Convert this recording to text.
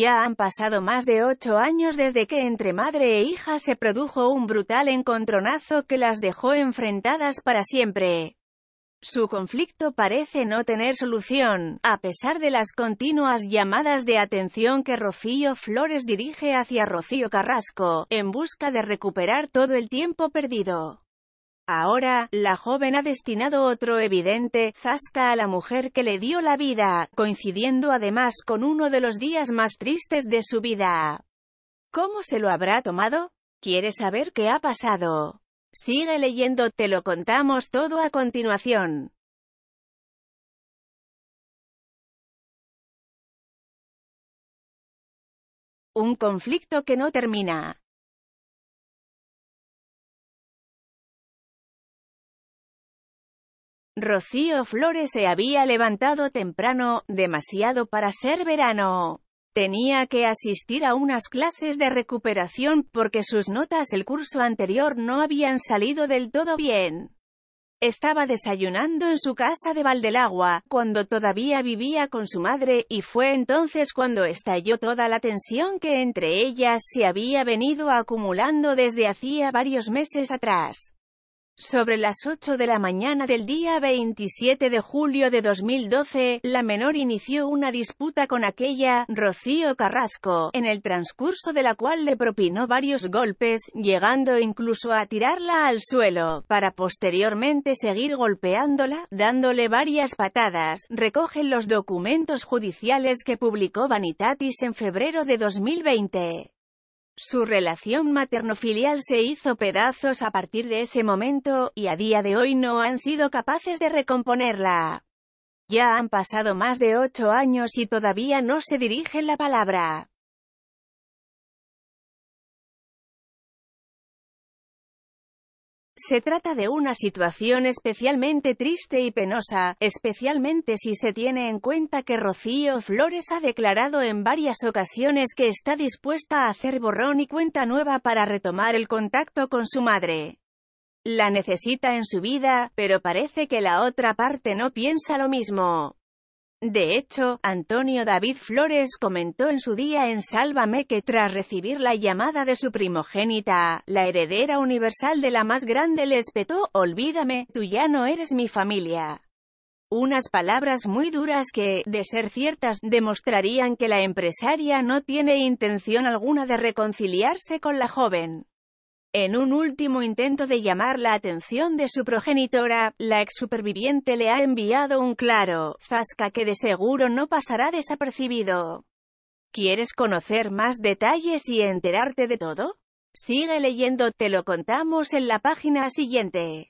Ya han pasado más de ocho años desde que entre madre e hija se produjo un brutal encontronazo que las dejó enfrentadas para siempre. Su conflicto parece no tener solución, a pesar de las continuas llamadas de atención que Rocío Flores dirige hacia Rocío Carrasco, en busca de recuperar todo el tiempo perdido. Ahora, la joven ha destinado otro evidente zasca a la mujer que le dio la vida, coincidiendo además con uno de los días más tristes de su vida. ¿Cómo se lo habrá tomado? ¿Quieres saber qué ha pasado? Sigue leyendo, te lo contamos todo a continuación. Un conflicto que no termina. Rocío Flores se había levantado temprano, demasiado para ser verano. Tenía que asistir a unas clases de recuperación porque sus notas el curso anterior no habían salido del todo bien. Estaba desayunando en su casa de Valdelagua, cuando todavía vivía con su madre, y fue entonces cuando estalló toda la tensión que entre ellas se había venido acumulando desde hacía varios meses atrás. Sobre las 8 de la mañana del día 27 de julio de 2012, la menor inició una disputa con aquella, Rocío Carrasco, en el transcurso de la cual le propinó varios golpes, llegando incluso a tirarla al suelo, para posteriormente seguir golpeándola, dándole varias patadas, recogen los documentos judiciales que publicó Vanitatis en febrero de 2020. Su relación materno-filial se hizo pedazos a partir de ese momento, y a día de hoy no han sido capaces de recomponerla. Ya han pasado más de ocho años y todavía no se dirigen la palabra. Se trata de una situación especialmente triste y penosa, especialmente si se tiene en cuenta que Rocío Flores ha declarado en varias ocasiones que está dispuesta a hacer borrón y cuenta nueva para retomar el contacto con su madre. La necesita en su vida, pero parece que la otra parte no piensa lo mismo. De hecho, Antonio David Flores comentó en su día en Sálvame que tras recibir la llamada de su primogénita, la heredera universal de la más grande le espetó, olvídame, tú ya no eres mi familia. Unas palabras muy duras que, de ser ciertas, demostrarían que la empresaria no tiene intención alguna de reconciliarse con la joven. En un último intento de llamar la atención de su progenitora, la ex superviviente le ha enviado un claro Fasca, que de seguro no pasará desapercibido. ¿Quieres conocer más detalles y enterarte de todo? Sigue leyendo, te lo contamos en la página siguiente.